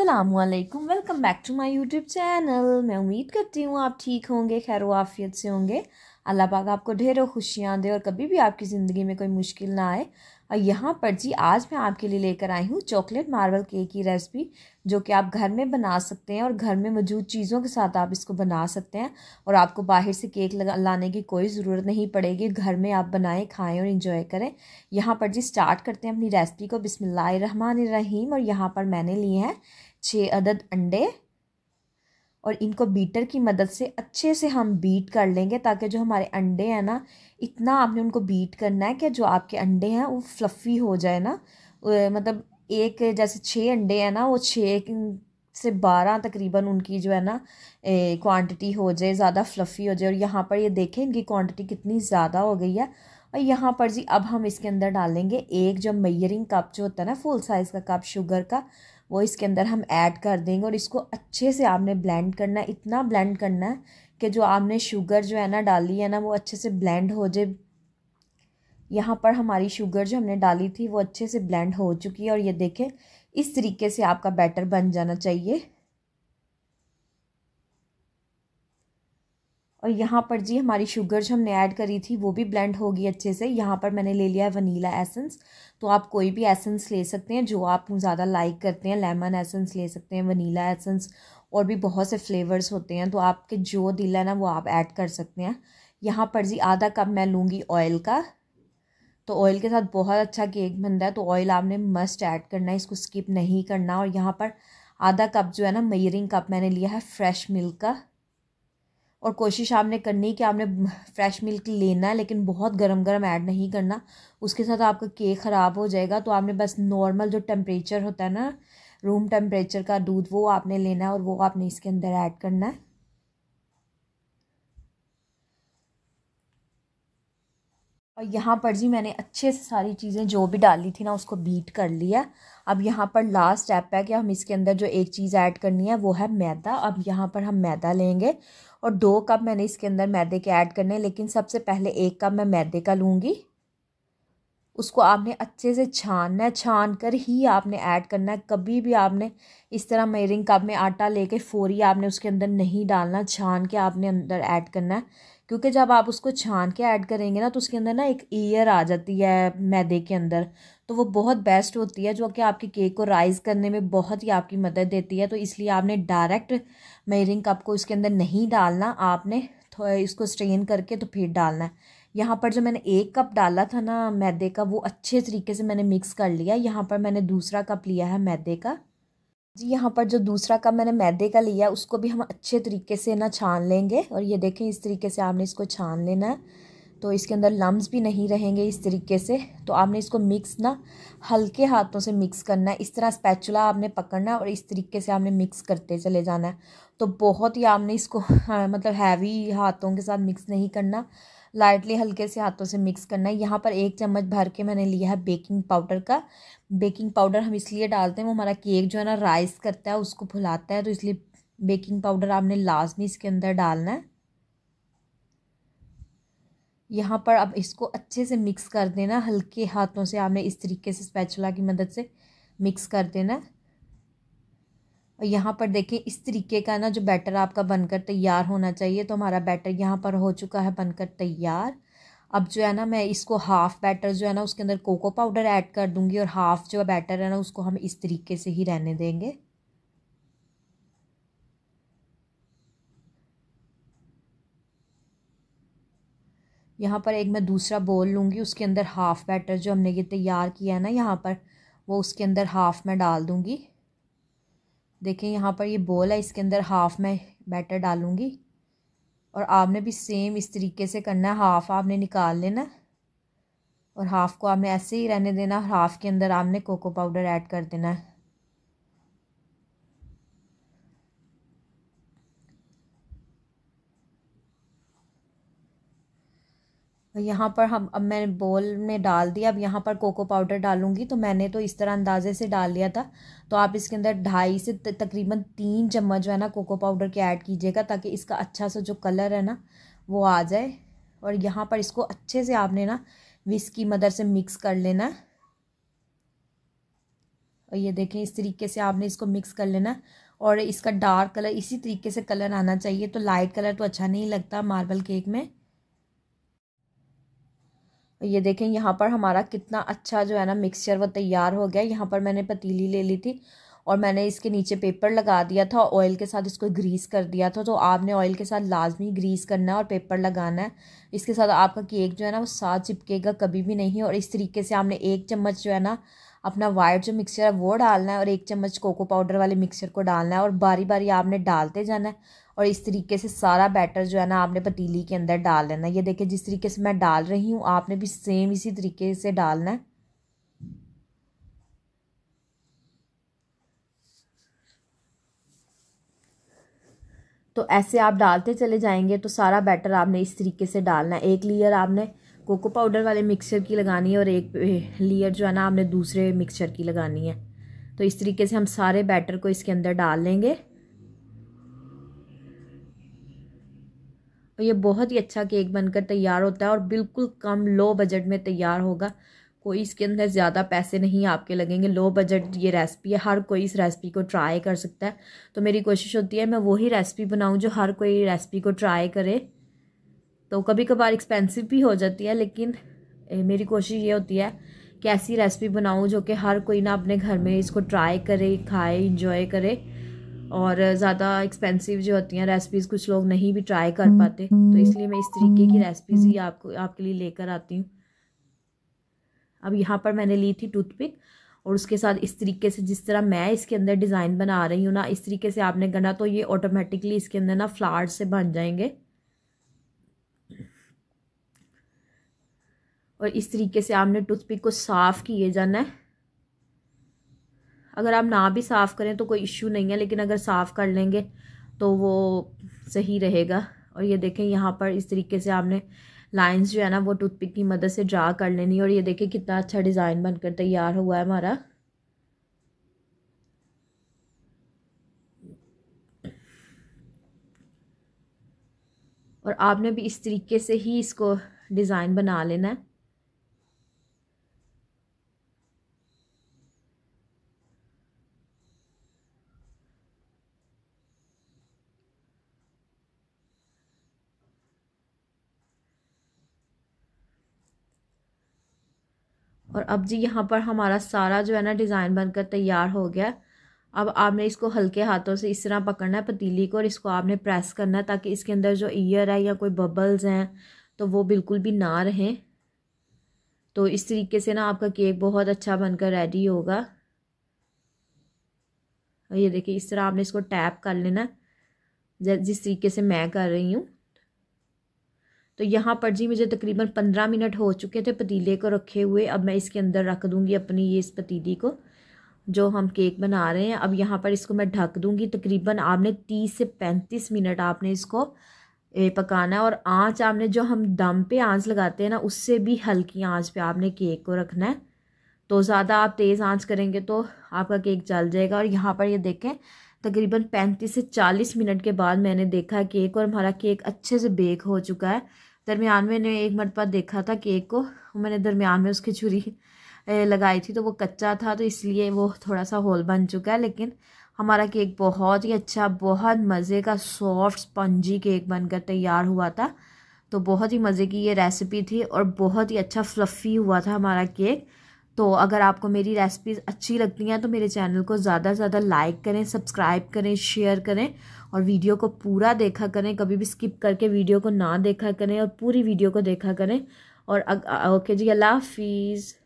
असलकम welcome back to my YouTube channel मैं उम्मीद करती हूँ आप ठीक होंगे खैर वाफियत से होंगे अल्लाह पाक आपको ढेरों खुशियाँ दे और कभी भी आपकी ज़िंदगी में कोई मुश्किल ना आए और यहाँ पर जी आज मैं आपके लिए लेकर आई हूँ चॉकलेट मार्बल केक की रेसिपी जो कि आप घर में बना सकते हैं और घर में मौजूद चीज़ों के साथ आप इसको बना सकते हैं और आपको बाहर से केक लगा लाने की कोई ज़रूरत नहीं पड़ेगी घर में आप बनाएं खाएं और इन्जॉय करें यहाँ पर जी स्टार्ट करते हैं अपनी रेसिपी को बिसमीम और यहाँ पर मैंने लिए हैं छः अदद अंडे और इनको बीटर की मदद से अच्छे से हम बीट कर लेंगे ताकि जो हमारे अंडे हैं ना इतना आपने उनको बीट करना है कि जो आपके अंडे हैं वो फ्लफ़ी हो जाए ना मतलब एक जैसे छः अंडे हैं ना वो छः से बारह तकरीबन उनकी जो है ना क्वांटिटी हो जाए ज़्यादा फ्लफ़ी हो जाए और यहाँ पर ये देखें इनकी क्वांटिटी कितनी ज़्यादा हो गई है और यहाँ पर जी अब हम इसके अंदर डालेंगे एक जो मैयरिंग कप जो होता है ना फुल साइज़ का कप शुगर का वो इसके अंदर हम ऐड कर देंगे और इसको अच्छे से आपने ब्लेंड करना है इतना ब्लेंड करना है कि जो आपने शुगर जो है ना डाली है ना वो अच्छे से ब्लेंड हो जाए यहाँ पर हमारी शुगर जो हमने डाली थी वो अच्छे से ब्लेंड हो चुकी है और ये देखें इस तरीके से आपका बैटर बन जाना चाहिए और यहाँ पर जी हमारी शुगर जो हमने ऐड करी थी वो भी ब्लेंड होगी अच्छे से यहाँ पर मैंने ले लिया है वनीला एसेंस तो आप कोई भी एसेंस ले सकते हैं जो आप ज़्यादा लाइक करते हैं लेमन एसेंस ले सकते हैं वनीला एसेंस और भी बहुत से फ्लेवर्स होते हैं तो आपके जो दिल है ना वो आप ऐड कर सकते हैं यहाँ पर जी आधा कप मैं लूँगी ऑयल का तो ऑयल के साथ बहुत अच्छा केक बन रहा है तो ऑयल आपने मस्ट ऐड करना है इसको स्किप नहीं करना और यहाँ पर आधा कप जो है ना मयरिंग कप मैंने लिया है फ्रेश मिल्क का और कोशिश आपने करनी कि आपने फ्रेश मिल्क लेना है लेकिन बहुत गर्म गर्म ऐड नहीं करना उसके साथ आपका केक ख़राब हो जाएगा तो आपने बस नॉर्मल जो टेम्परेचर होता है ना रूम टेम्परेचर का दूध वो आपने लेना है और वो आपने इसके अंदर ऐड करना है और यहाँ पर जी मैंने अच्छे से सारी चीज़ें जो भी डाली थी ना उसको बीट कर लिया अब यहाँ पर लास्ट स्टेप है कि हम इसके अंदर जो एक चीज़ ऐड करनी है वो है मैदा अब यहाँ पर हम मैदा लेंगे और दो कप मैंने इसके अंदर मैदे के ऐड करने लेकिन सबसे पहले एक कप मैं मैदे का लूँगी उसको आपने अच्छे से छानना है छान कर ही आपने ऐड करना है कभी भी आपने इस तरह मेरिंग कप में आटा लेके फोरी आपने उसके अंदर नहीं डालना छान के आपने अंदर ऐड करना है क्योंकि जब आप उसको छान के ऐड करेंगे ना तो उसके अंदर ना एक ईयर आ जाती है मैदे के अंदर तो वो बहुत बेस्ट होती है जो कि आपके केक को राइज करने में बहुत ही आपकी मदद देती है तो इसलिए आपने डायरेक्ट मेरिंग कप को इसके अंदर नहीं डालना आपने इसको स्ट्रेन करके तो फिर डालना है यहाँ पर जो मैंने एक कप डाला था ना मैदे का वो अच्छे तरीके से मैंने मिक्स कर लिया यहाँ पर मैंने दूसरा कप लिया है मैदे का जी यहाँ पर जो दूसरा कप मैंने मैदे का लिया उसको भी हम अच्छे तरीके से ना छान लेंगे और ये देखें इस तरीके से आपने इसको छान लेना है तो इसके अंदर लम्ब भी नहीं रहेंगे इस तरीके से तो आपने इसको मिक्स ना हल्के हाथों से मिक्स करना है इस तरह स्पैचुला आपने पकड़ना और इस तरीके से आपने मिक्स करते चले जाना है तो बहुत ही आपने इसको हाँ, मतलब हैवी हाथों के साथ मिक्स नहीं करना लाइटली हल्के से हाथों से मिक्स करना है यहाँ पर एक चम्मच भर के मैंने लिया है बेकिंग पाउडर का बेकिंग पाउडर हम इसलिए डालते हैं वो हमारा केक जो है ना राइस करता है उसको फुलाता है तो इसलिए बेकिंग पाउडर आपने लाजमी इसके अंदर डालना है यहाँ पर अब इसको अच्छे से मिक्स कर देना हल्के हाथों से आपने इस तरीके से स्पैचुला की मदद से मिक्स कर देना यहाँ पर देखें इस तरीके का ना जो बैटर आपका बनकर तैयार होना चाहिए तो हमारा बैटर यहाँ पर हो चुका है बनकर तैयार अब जो है ना मैं इसको हाफ़ बैटर जो है ना उसके अंदर कोको पाउडर ऐड कर दूंगी और हाफ़ जो बैटर है ना उसको हम इस तरीके से ही रहने देंगे यहाँ पर एक मैं दूसरा बोल लूँगी उसके अंदर हाफ़ बैटर जो हमने ये तैयार किया है ना यहाँ पर वो उसके अंदर हाफ़ मैं डाल दूँगी देखें यहाँ पर ये बॉल है इसके अंदर हाफ़ मैं बैटर डालूँगी और आपने भी सेम इस तरीके से करना है हाफ़ आपने निकाल लेना और हाफ़ को आपने ऐसे ही रहने देना हाफ़ के अंदर आपने कोको पाउडर ऐड कर देना है तो यहाँ पर हम अब मैं बोल में डाल दिया अब यहाँ पर कोको पाउडर डालूंगी तो मैंने तो इस तरह अंदाजे से डाल लिया था तो आप इसके अंदर ढाई से तकरीबन तीन चम्मच जो है ना कोको पाउडर के ऐड कीजिएगा ताकि इसका अच्छा सा जो कलर है ना वो आ जाए और यहाँ पर इसको अच्छे से आपने ना विस की मदद से मिक्स कर लेना और ये देखें इस तरीके से आपने इसको मिक्स कर लेना और इसका डार्क कलर इसी तरीके से कलर आना चाहिए तो लाइट कलर तो अच्छा नहीं लगता मार्बल केक में ये देखें यहाँ पर हमारा कितना अच्छा जो है ना मिक्सचर वो तैयार हो गया यहाँ पर मैंने पतीली ले ली थी और मैंने इसके नीचे पेपर लगा दिया था ऑयल के साथ इसको ग्रीस कर दिया था तो आपने ऑयल के साथ लाजमी ग्रीस करना है और पेपर लगाना है इसके साथ आपका केक जो है ना वो साथ चिपकेगा कभी भी नहीं और इस तरीके से आपने एक चम्मच जो है ना अपना वाइट जो मिक्सचर है वो डालना है और एक चम्मच कोको पाउडर वाले मिक्सचर को डालना है और बारी बारी आपने डालते जाना है और इस तरीके से सारा बैटर जो है ना आपने पतीली के अंदर डाल लेना ये देखिए जिस तरीके से मैं डाल रही हूँ आपने भी सेम इसी तरीके से डालना है तो ऐसे आप डालते चले जाएंगे तो सारा बैटर आपने इस तरीके से डालना है एक लेयर आपने कोको पाउडर वाले मिक्सचर की लगानी है और एक लेयर जो है ना हमने दूसरे मिक्सचर की लगानी है तो इस तरीके से हम सारे बैटर को इसके अंदर डाल लेंगे और ये बहुत ही अच्छा केक बनकर तैयार होता है और बिल्कुल कम लो बजट में तैयार होगा कोई इसके अंदर ज़्यादा पैसे नहीं आपके लगेंगे लो बजट ये रेसिपी है हर कोई इस रेसिपी को ट्राई कर सकता है तो मेरी कोशिश होती है मैं वही रेसिपी बनाऊँ जो हर कोई रेसिपी को ट्राई करे तो कभी कभार एक्सपेंसिव भी हो जाती है लेकिन मेरी कोशिश ये होती है कि ऐसी रेसिपी बनाऊँ जो कि हर कोई ना अपने घर में इसको ट्राई करे खाए इंजॉय करे और ज़्यादा एक्सपेंसिव जो होती हैं रेसिपीज़ कुछ लोग नहीं भी ट्राई कर हम्म, पाते तो इसलिए मैं इस तरीके की रेसिपीज़ हम्म, ही हम्म। आपको आपके लिए लेकर आती हूँ अब यहाँ पर मैंने ली थी टूथपिक और उसके साथ इस तरीके से जिस तरह मैं इसके अंदर डिज़ाइन बना रही हूँ ना इस तरीके से आपने करना तो ये ऑटोमेटिकली इसके अंदर ना फ्लावर्स से बन जाएंगे और इस तरीके से आपने टूथपिक को साफ़ किए जाना है अगर आप ना भी साफ़ करें तो कोई इश्यू नहीं है लेकिन अगर साफ़ कर लेंगे तो वो सही रहेगा और ये देखें यहाँ पर इस तरीके से आपने लाइंस जो है ना वो टूथपिक की मदद से ड्रा कर लेनी और ये देखें कितना अच्छा डिज़ाइन बनकर तैयार हुआ है हमारा और आपने भी इस तरीके से ही इसको डिज़ाइन बना लेना है और अब जी यहाँ पर हमारा सारा जो है ना डिज़ाइन बनकर तैयार हो गया अब आपने इसको हल्के हाथों से इस तरह पकड़ना है पतीली को और इसको आपने प्रेस करना है ताकि इसके अंदर जो ईयर है या कोई बबल्स हैं तो वो बिल्कुल भी ना रहें तो इस तरीके से ना आपका केक बहुत अच्छा बनकर रेडी होगा ये देखिए इस तरह आपने इसको टैप कर लेना जिस तरीके से मैं कर रही हूँ तो यहाँ पर जी मुझे तकरीबन पंद्रह मिनट हो चुके थे पतीले को रखे हुए अब मैं इसके अंदर रख दूँगी अपनी ये इस पतीली को जो हम केक बना रहे हैं अब यहाँ पर इसको मैं ढक दूँगी तकरीबन आपने तीस से पैंतीस मिनट आपने इसको पकाना है और आँच आपने जो हम दम पे आँच लगाते हैं ना उससे भी हल्की आँच पे आपने केक को रखना है तो ज़्यादा आप तेज़ आँच करेंगे तो आपका केक जल जाएगा और यहाँ पर ये यह देखें तकरीबन 35 से 40 मिनट के बाद मैंने देखा केक और हमारा केक अच्छे से बेक हो चुका है दरमियान में ने एक मरतबा देखा था केक को मैंने दरमियान में उसकी छुरी लगाई थी तो वो कच्चा था तो इसलिए वो थोड़ा सा होल बन चुका है लेकिन हमारा केक बहुत ही अच्छा बहुत मज़े का सॉफ्ट स्पंजी केक बनकर तैयार हुआ था तो बहुत ही मज़े की ये रेसिपी थी और बहुत ही अच्छा फ्लफ़ी हुआ था हमारा केक तो अगर आपको मेरी रेसिपीज़ अच्छी लगती हैं तो मेरे चैनल को ज़्यादा से ज़्यादा लाइक करें सब्सक्राइब करें शेयर करें और वीडियो को पूरा देखा करें कभी भी स्किप करके वीडियो को ना देखा करें और पूरी वीडियो को देखा करें और ओके जी अल्लाह हाफिज़